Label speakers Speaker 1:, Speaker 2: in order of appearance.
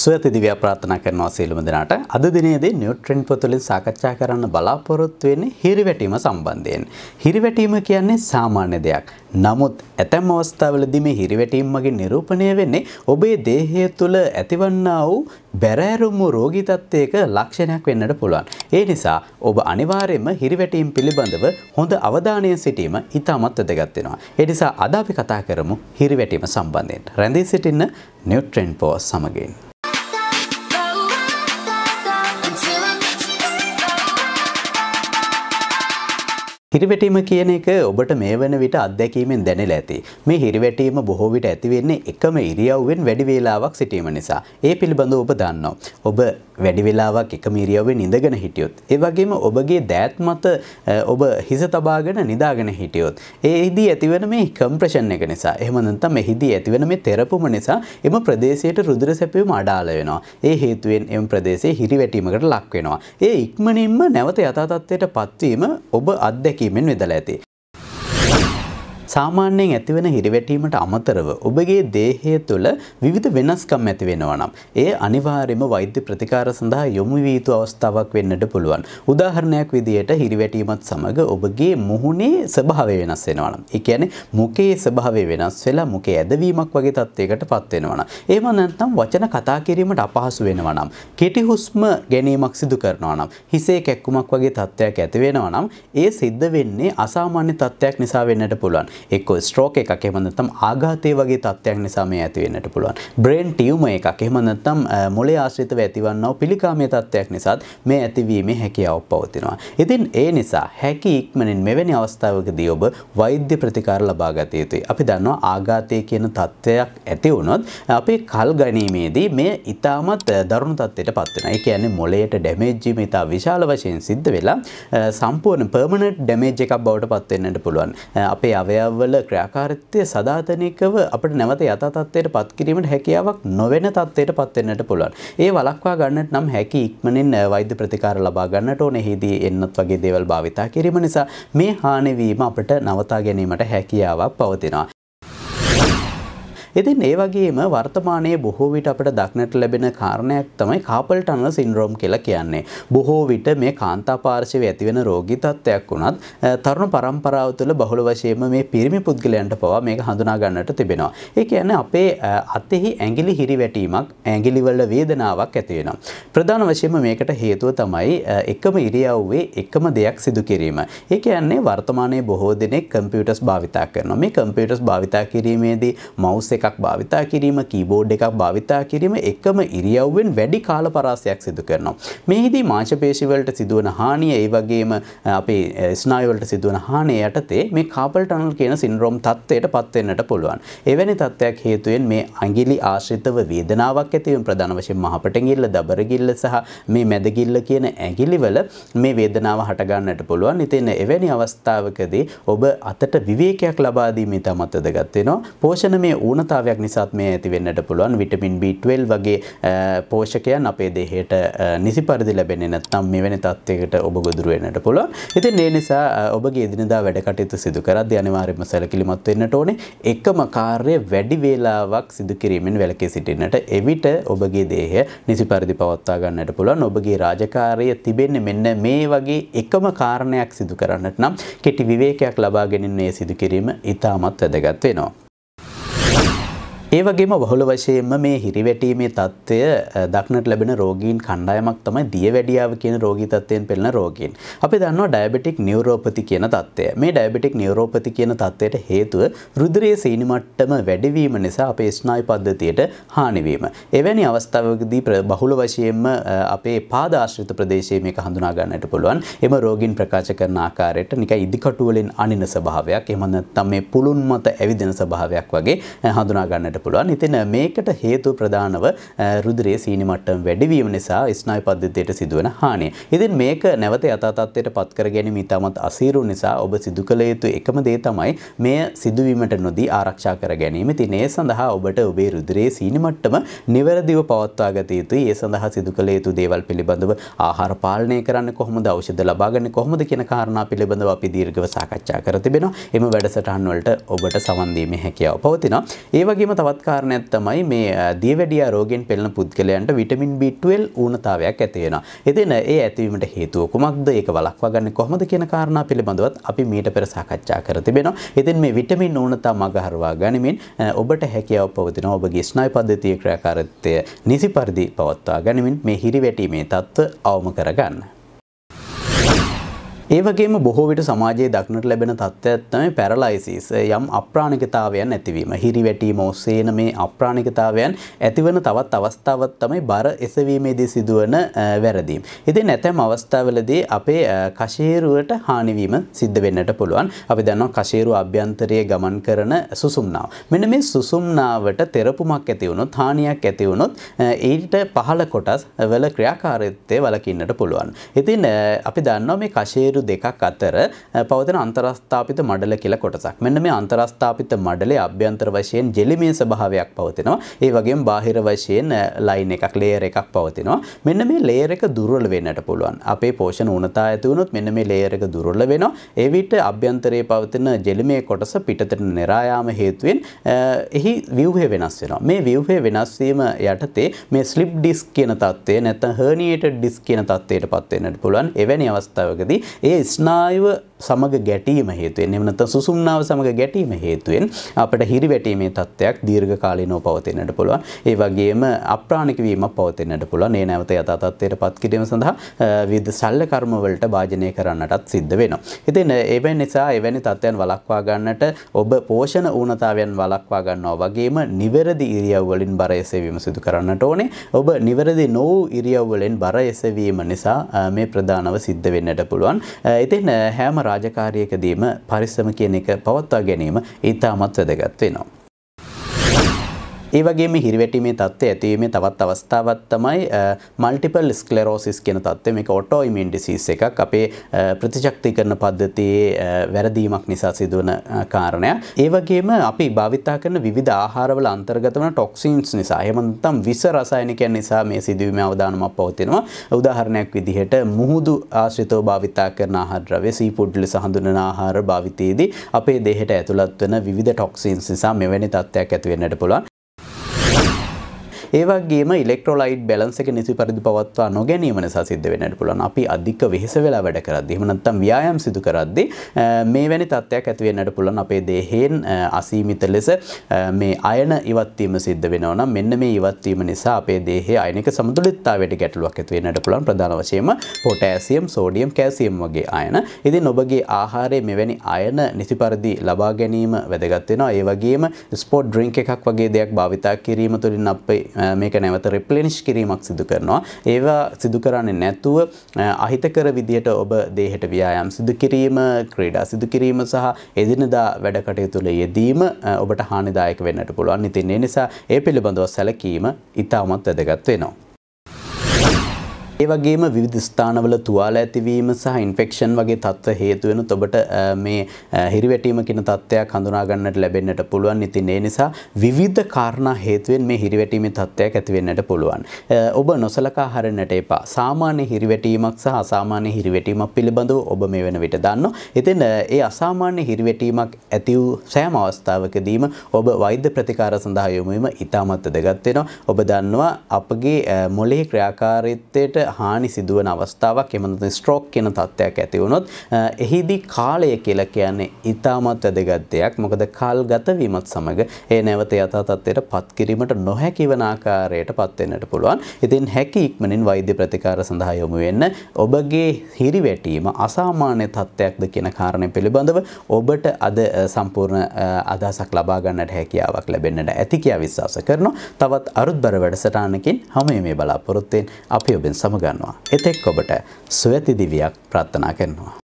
Speaker 1: ස්වත දිව්‍යා ප්‍රාර්ථනා කරනවා සියලුම දෙනාට අද දිනේදී නියුට්‍රන් පොතුලින් සාකච්ඡා කරන්න බලාපොරොත්තු වෙන්නේ හිරිවැටීම සම්බන්ධයෙන්. හිරිවැටීම කියන්නේ සාමාන්‍ය දෙයක්. නමුත් ඇතැම් අවස්ථාවලදී මේ හිරිවැටීම මගින් නිරූපණය වෙන්නේ ඔබේ දේහය තුළ ඇතිවන්නා වූ බැරෑරුම් රෝගී තත්ත්වයක ලක්ෂණයක් වෙන්නට පුළුවන්. ඒ නිසා ඔබ අනිවාර්යයෙන්ම හිරිවැටීම් පිළිබඳව හොඳ අවධානයෙන් සිටීම ඉතාමත් වැදගත් වෙනවා. ඒ නිසා අද අපි කතා කරමු හිරිවැටීම සම්බන්ධයෙන්. රැඳී සිටින්න නියුට්‍රන් පෝ සමගින් හිරිවැටීම කියන එක ඔබට මේ වන විට අත්දැකීමෙන් දැනෙලා ඇති. මේ හිරිවැටීම බොහෝ විට ඇතිවෙන්නේ එකම ඉරියව්වෙන් වැඩි වේලාවක් සිටීම නිසා. ඒ පිළිබඳව ඔබ දන්නවා. ඔබ වැඩි වෙලාවක් එක මිරියවේ නිඳගෙන හිටියොත්. ඒ වගේම ඔබගේ දෑත් මත ඔබ හිස තබාගෙන නිදාගෙන හිටියොත්. ඒ හිදී ඇතිවන මේ කම්ප්‍රෂන් එක නිසා එහෙම නැත්නම් එහිදී ඇතිවන මේ තෙරපුම නිසා එම ප්‍රදේශයට රුධිර සැපයීම අඩාල වෙනවා. ඒ හේතුවෙන් එම ප්‍රදේශයේ හිරිවැටීමකට ලක් වෙනවා. ඒ ඉක්මනින්ම නැවත යථා තත්ත්වයට පත්වීම ඔබ අත්දැකීමෙන් විඳලා ඇති. සාමාන්‍යයෙන් ඇතිවෙන හිරිවැටීමට අමතරව ඔබගේ දේහය තුළ විවිධ වෙනස්කම් ඇති වෙනවා නම් ඒ අනිවාර්යයෙන්ම වෛද්‍ය ප්‍රතිකාර සඳහා යොමු විය යුතු අවස්ථාවක් වෙන්නට පුළුවන්. උදාහරණයක් විදිහට හිරිවැටීමත් සමග ඔබගේ මුහුණේ ස්වභාවය වෙනස් වෙනවා නම්, ඒ කියන්නේ මුඛයේ ස්වභාවය වෙනස් වෙලා මුඛයේ ඇදවීමක් වගේ තත්යකට පත් වෙනවා නම්, එහෙම නැත්නම් වචන කතා කිරීමට අපහසු වෙනවා නම්, කෙටි හුස්ම ගැනීමක් සිදු කරනවා නම්, හිසේ කැක්කුමක් වගේ තත්යක් ඇති වෙනවා නම්, ඒ සිද්ධ වෙන්නේ අසාමාන්‍ය තත්යක් නිසා වෙන්නට පුළුවන්. එක්කෝ ස්ට්‍රෝක එකක් එහෙම නැත්නම් ආඝාතය වගේ තත්ත්වයක් නිසා මේ ඇති වෙන්නට පුළුවන්. බ්‍රේන් ටියුමර් එකක් එහෙම නැත්නම් මොළේ ආශ්‍රිතව ඇතිවන්නා වූ පිළිකාමය තත්ත්වයක් නිසාත් මේ ඇතිවීමේ හැකියාව පවතිනවා. ඉතින් ඒ නිසා හැකි ඉක්මනින් මෙවැනි අවස්ථාවකදී ඔබ වෛද්‍ය ප්‍රතිකාර ලබා ගත යුතුයි. අපි දන්නවා ආඝාතය කියන තත්ත්වයක් ඇති වුණොත් අපේ කල් ගැනීමේදී මේ ඉතාමත් දරුණු තත්ත්වයට පත් වෙනවා. ඒ කියන්නේ මොළයට ඩැමේජ් වීම ඉතා විශාල වශයෙන් සිද්ධ වෙලා සම්පූර්ණ පර්මනන්ට් ඩැමේජ් එකක් බවට පත් වෙන්නට පුළුවන්. අපේ අවයව වල ක්‍රියාකාරිත්වය සදාතනිකව අපට නැවත යථා තත්ත්වයට පත්කිරීමට හැකියාවක් නොවන තත්ත්වයට පත් වෙන්නට පුළුවන්. ඒ වළක්වා ගන්නට නම් හැකි ඉක්මනින් වෛද්‍ය ප්‍රතිකාර ලබා ගන්නට ඕනේ. එහිදී එන්නත් වගේ දේවල් භාවිතා කිරීම නිසා මේ හානි වීම අපට නවතා ගැනීමට හැකියාවක් පවතිනවා. ඉතින් ඒ වගේම වර්තමානයේ බොහෝ විට අපට දක්නට ලැබෙන කාරණයක් තමයි කාපල් ටනල් සින්ඩ්‍රෝම් කියලා කියන්නේ. බොහෝ විට මේ කාන්තා පාර්ශවයේ ඇතිවෙන රෝගී තත්ත්වයක් වුණත් තරුණ පරම්පරාව තුළ බහුල වශයෙන්ම මේ පිරිමි පුද්ගලයන්ට පවා මේක හඳුනා ගන්නට තිබෙනවා. ඒ කියන්නේ අපේ අතෙහි ඇඟිලි හිරිවැටීමක්, ඇඟිලිවල වේදනාවක් ඇති වෙනවා. ප්‍රධාන වශයෙන්ම මේකට හේතුව තමයි එකම ඉරියව්වේ එකම දෙයක් සිදු කිරීම. ඒ කියන්නේ වර්තමානයේ බොහෝ දෙනෙක් කම්පියුටර්ස් භාවිතා කරනවා. මේ කම්පියුටර්ස් භාවිතා කිරීමේදී මවුස් එක එකක් භාවිතා කිරීම කීබෝඩ් එකක් භාවිතා කිරීම එකම ඉරියව්වෙන් වැඩි කාල පරාසයක් සිදු කරනවා. මෙහිදී මාංශපේශිවලට සිදුවන හානිය ඒ වගේම අපේ ස්නායුවලට සිදුවන හානිය යටතේ මේ කාපල් ටනල් කියන සින්ඩ්‍රෝම් තත්ත්වයට පත් වෙන්නට පුළුවන්. එවැනි තත්ත්වයක් හේතුවෙන් මේ ඇඟිලි ආශ්‍රිතව වේදනාවක් ඇති වීම ප්‍රධාන වශයෙන් මහපටගිල්ල, දබරගිල්ල සහ මේ මැදගිල්ල කියන ඇඟිලිවල මේ වේදනාව හට ගන්නට පුළුවන්. ඉතින් එවැනි අවස්ථාවකදී ඔබ අතට විවේකයක් ලබා දීමේ තමත් වැදගත් වෙනවා. පෝෂණ මේ ඌනත න්‍යූනතාවයක් නිසාත් මේ ඇති වෙන්නට පුළුවන් විටමින් B12 වගේ පෝෂකයන් අපේ දේහයට නිසි පරිදි ලැබෙන්නේ නැත්නම් මෙවැනි තත්යකට ඔබ ගොදුරු වෙන්නට පුළුවන්. ඉතින් ඒ නිසා ඔබගේ එදිනදා වැඩ කටයුතු සිදු කරද්දී අනිවාර්යයෙන්ම සැලකිලිමත් වෙන්නට ඕනේ. එකම කාර්යය වැඩි වේලාවක් සිදු කිරීමෙන් වැළකී සිටින්නට එවිට ඔබගේ දේහය නිසි පරිදි පවත්වා ගන්නට පුළුවන්. ඔබගේ රාජකාරිය තිබෙන්නේ මෙන්න මේ වගේ එකම කාරණයක් සිදු කරන්නට නම් කෙටි විවේකයක් ලබා ගැනීමේ සිදු කිරීම ඉතාමත් වැදගත් වෙනවා. ඒ වගේම බහුල වශයෙන්ම මේ හිරිවැටීමේ තත්ත්වය දක්නට ලැබෙන රෝගීන් කණ්ඩායමක් තමයි දියවැඩියාව කියන රෝගී තත්ත්වයෙන් පෙළෙන රෝගීන්. අපි දන්නවා ඩයබටික් නියුරෝපති කියන තත්ත්වය. මේ ඩයබටික් නියුරෝපති කියන තත්ත්වයට හේතුව රුධිරයේ සීනි මට්ටම වැඩිවීම නිසා අපේ ස්නායු පද්ධතියට හානි වීම. එවැනි අවස්ථාවකදී බහුල වශයෙන්ම අපේ පාද ආශ්‍රිත ප්‍රදේශයේ මේක හඳුනා ගන්නට පුළුවන්. එම රෝගීන් ප්‍රකාශ කරන ආකාරයට නිකන් ඉදිකටු වලින් අනින ස්වභාවයක් එහෙම නැත්නම් මේ පුළුන් මත ඇවිදෙන ස්වභාවයක් වගේ හඳුනා ගන්නට පුළුවන්. ඉතින් මේකට හේතු ප්‍රධානව රුධිරයේ සීනි මට්ටම වැඩිවීම නිසා ස්නායු පද්ධතියට සිදුවන හානිය. ඉතින් මේක නැවත යථා තත්ත්වයට පත් කර ගැනීම ඉතාමත් අසීරු නිසා ඔබ සිදු කළ යුතු එකම දේ තමයි මෙය සිදුවීමට නොදී ආරක්ෂා කර ගැනීම. ඉතින් ඒ සඳහා ඔබට ඔබේ රුධිරයේ සීනි මට්ටම නිවැරදිව පවත්වා ගත යුතුයි. ඒ සඳහා සිදු කළ යුතු දේවල් පිළිබඳව ආහාර පාලනය කරන්න කොහොමද ඖෂධ ලබා ගන්න කොහොමද කියන කාරණා පිළිබඳව අපි දීර්ඝව සාකච්ඡා කර තිබෙනවා. එම වැඩසටහන් වලට ඔබට සමන් දීමේ හැකියාව පවතිනවා. ඒ වගේම තවත් තවත් කාරණයක් තමයි මේ දියවැඩියා රෝගෙන් පෙළෙන පුද්ගලයන්ට විටමින් B12 ඌනතාවයක් ඇති වෙනවා. එදින ඒ ඇතිවීමට හේතුව කුමක්ද? ඒක වළක්වා ගන්න කොහොමද කියන කාරණා පිළිබඳවත් අපි මීට පෙර සාකච්ඡා කර තිබෙනවා. ඉතින් මේ විටමින් ඌනතාව මගහරවා ගනිමින් ඔබට හැකියාව පවතිනවා ඔබගේ ස්නායු පද්ධතියේ ක්‍රියාකාරීත්වය නිසි පරිදි පවත්වා ගනිමින් මේ හිරිවැටීමේ தত্ত্ব අවම කරගන්න. ඒවගේම බොහෝ විට සමාජයේ දක්නට ලැබෙන තත්ත්වයක් තමයි පැරලයිසිස් යම් අප්‍රාණිකතාවයන් ඇතිවීම. හිරිවැටීම ඔස්සේන මේ අප්‍රාණිකතාවයන් ඇතිවන තවත් අවස්ථාවක් තමයි බර එසවීමේදී සිදුවන වැරදීම්. ඉතින් නැතම් අවස්ථාවලදී අපේ කශේරුවට හානිවීම සිද්ධ වෙන්නට පුළුවන්. අපි දන්නවා කශේරුව අභ්‍යන්තරයේ ගමන් කරන සුසුම්නාව. මෙන්න මේ සුසුම්නාවට තෙරපුමක් ඇති වුණොත් හානියක් ඇති වුණොත් ඊට පහළ කොටස් වල ක්‍රියාකාරීත්වය වළකින්නට පුළුවන්. ඉතින් අපි දන්නවා මේ කශේරු මඩලු දෙකක් අතර පවතන අන්තරස්ථාපිත මඩල කියලා කොටසක්. මෙන්න මේ අන්තරස්ථාපිත මඩලේ අභ්‍යන්තර වශයෙන් ජෙලිමය ස්වභාවයක් පවතිනවා. ඒ වගේම බාහිර වශයෙන් ලයින් එකක් ලේයර් එකක් පවතිනවා. මෙන්න මේ ලේයර් එක දුර්වල වෙන්නට පුළුවන්. අපේ පෝෂණ ඌනතා ඇති වුණොත් මෙන්න මේ ලේයර් එක දුර්වල වෙනවා. ඒ විට අභ්‍යන්තරයේ පවතින ජෙලිමය කොටස පිටතට නෙරා යාම හේතුවෙන් එහි ව්‍යුහය වෙනස් වෙනවා. මේ ව්‍යුහය වෙනස් වීම යටතේ මේ ස්ලිප් ඩිස්ක් කියන තත්ත්වය නැත්නම් හර්නියේටඩ් ඩිස්ක් කියන තත්ත්වයට පත් වෙන්නට පුළුවන්. එවැනි අවස්ථාවකදී ඒ ඒ ස්නායුව සමග ගැටීම හේතුවෙන් එහෙම නැත්නම් සුසුම්නාව සමග ගැටීම හේතුවෙන් අපට හිරිවැටීමේ තත්ත්වයක් දීර්ඝ කාලීනව පවතින්නට පුළුවන්. ඒ වගේම අප්‍රාණික වීමක් පවතින්නට පුළුවන්. ඒ නැවත යථා තත්ත්වයටපත් කිරීම සඳහා විවිධ ශල්‍ය කර්ම වලට භාජනය කරන්නටත් සිද්ධ වෙනවා. ඉතින් එවැනි නිසා එවැනි තත්ත්වයන් වළක්වා ගන්නට ඔබ පෝෂණ ඌනතාවයන් වළක්වා ගන්නවා වගේම නිවැරදි ඉරියව් වලින් බර එසවීම සිදු කරන්නට ඕනේ. ඔබ නිවැරදි නොවූ ඉරියව් වලින් බර එසවීම නිසා මේ ප්‍රධානව සිද්ධ වෙන්නට පුළුවන්. ඉතින් හැම රාජකාරයකදීම පරිස්සම කියන එක පවත්වා ගැනීම ඉතාමත් වැදගත් වෙනවා. ඒ වගේම හිරිවැටීමේ தත්ත්වය ඇතිවීමේ තවත් අවස්ථාවක් තමයි මල්ටිපල් ස්ක්ලෙරෝසිස් කියන தත්ත්වය මේක ඔටෝ ඉමියුන් ඩිසීස් එකක් අපේ ප්‍රතිචක්තිකරණ පද්ධතියේ වැරදීමක් නිසා සිදුවන කාරණයක්. ඒ වගේම අපි භාවිතා කරන විවිධ ආහාරවල අන්තර්ගත වන ටොක්සින්ස් නිසා එහෙම නැත්නම් විස රසායනිකයන් නිසා මේ සිදුවීමේ අවදානමක් පවතිනවා. උදාහරණයක් විදිහට මුහුදු ආශ්‍රිතව භාවිතා කරන ආහාර ද්‍රව්‍ය සීෆුඩ් ලෙස හඳුන්වන ආහාර භාවිතයේදී අපේ දේහයට ඇතුළත් වෙන විවිධ ටොක්සින්ස් නිසා මෙවැනි තත්ත්වයක් ඇති වෙන්නට පුළුවන්. ඒවගේ ඉලෙක්ට්‍රෝලයිට් බැලන්ස එක නිසි පරිදි පවත්වා නොගැනීම නිසා සිද්ධ වෙනට පුලන් අපි අධික වෙහෙස වෙලා වැඩ කරද්දි මනත්තම් ව්‍යයම් සිදු කරද්දි මේ වැනි තත්ත්වයක් ඇතිවෙන්නට පුලන් අපේ දේහෙන් අසීමිත ලෙස මේ අයන ඉවත්වීම සිද්ධ වෙනවන මෙන්න මේ ඉවත්වීම නිසා අපේ දේහේ අයනක සමුදුලිත්තාවට ගැටලුවක් ඇතිවෙනට පුළන් ප්‍රධාන වශයම පොටෑසියම් සෝඩියම් කෑසියම් වගේ අයන ඉති නොබගේ ආහාරය මෙවැනි අයන නිතිපරදි ලබා ගැනීම වැදගත්වෙනවා ඒවගේම ස්පෝට් ඩ්‍රිංක් එකක් වගේ දෙයක් භාවිතා කිරීම තුළින් අපේ මේක නැවත රිප්ලෙනිෂ් කිරීමක් සිදු කරනවා. ඒවා සිදු කරන්නේ නැතුව අහිතකර විදියට ඔබ දේහට ව්‍යායාම් සිදු කිරීම, ක්‍රීඩා සිදු කිරීම සහ එදිනදා වැඩ කටයුතු වල යෙදීම ඔබට හානිදායක වෙන්නට පුළුවන්. ඉතින් ඒ නිසා ඒ පිළිබඳව සැලකීම ඉතාමත් වැදගත් වෙනවා. ඒ වගේම විවිධ ස්ථානවල තුවාල ඇතිවීම සහ ඉන්ෆෙක්ෂන් වගේ තත්ත්ව හේතු වෙනුත් ඔබට මේ හිරිවැටීම කියන තත්ත්වයක් හඳුනා ගන්නට ලැබෙන්නට පුළුවන්. ඉතින් ඒ නිසා විවිධ කාරණා හේතුවෙන් මේ හිරිවැටීමේ තත්ත්වයක් ඇති වෙන්නට පුළුවන්. ඔබ නොසලකා හරින්නට එපා. සාමාන්‍ය හිරිවැටීමක් සහ අසාමාන්‍ය හිරිවැටීමක් පිළිබඳව ඔබ මේ වෙන විට දන්නවා. ඉතින් ඒ අසාමාන්‍ය හිරිවැටීමක් ඇති වූ සෑම අවස්ථාවකදීම ඔබ වෛද්‍ය ප්‍රතිකාර සඳහා යොමු වීම ඉතාමත් වැදගත් වෙනවා. ඔබ දන්නවා අපගේ මොළයේ ක්‍රියාකාරීත්වයට හානි සිදුවන අවස්ථාවක් එම ස්ට්‍රෝක් කෙන තත්ත්වයක් ඇතිවුණොත් එහිදී කාලය කියලා කියන්නේ ඉතාමත් වැදගත් දෙයක් මොකද කල් ගතවීමත් සමඟ ඒ නැවත යථා තත්ත්වයට පත්කිරීමට නොහැකිවන ආකාරයට පත්වෙන්නට පුළුවන් ඉතින් හැකි ඉක්මනින් වෛද්‍ය ප්‍රතිකාර සඳහා යොමු වෙන්න ඔබගේ හිරිවැටීම අසාමාන්‍ය තත්ත්වයක්ද කියන කාරණය පිළිබඳව ඔබට අද සම්පූර්ණ අදහසක් ලබා ගන්නට හැකියාවක් ලැබෙන්නට ඇති කියා විශ්වාස කරනවා තවත් අරුත්බර වැඩසටානකින් හමේ මේ බලාපොරොත්තෙන් අපි ඔබෙන් සමග ගන්නවා. එතෙක් ඔබට සුවැති දිවියක් ප්‍රාර්ථනා කරනවා.